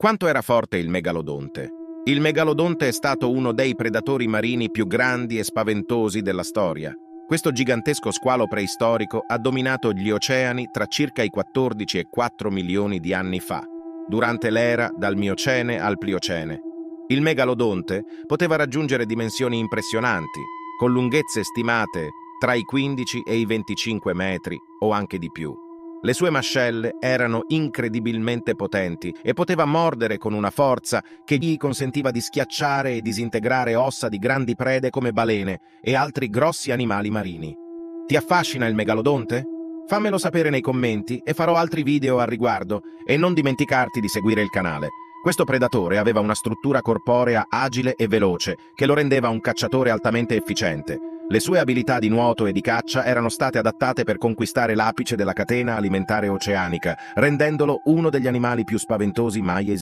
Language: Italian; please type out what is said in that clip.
Quanto era forte il megalodonte? Il megalodonte è stato uno dei predatori marini più grandi e spaventosi della storia. Questo gigantesco squalo preistorico ha dominato gli oceani tra circa i 14 e 4 milioni di anni fa, durante l'era dal Miocene al Pliocene. Il megalodonte poteva raggiungere dimensioni impressionanti, con lunghezze stimate tra i 15 e i 25 metri o anche di più. Le sue mascelle erano incredibilmente potenti e poteva mordere con una forza che gli consentiva di schiacciare e disintegrare ossa di grandi prede come balene e altri grossi animali marini. Ti affascina il megalodonte? Fammelo sapere nei commenti e farò altri video al riguardo e non dimenticarti di seguire il canale. Questo predatore aveva una struttura corporea agile e veloce che lo rendeva un cacciatore altamente efficiente. Le sue abilità di nuoto e di caccia erano state adattate per conquistare l'apice della catena alimentare oceanica, rendendolo uno degli animali più spaventosi mai esistenti.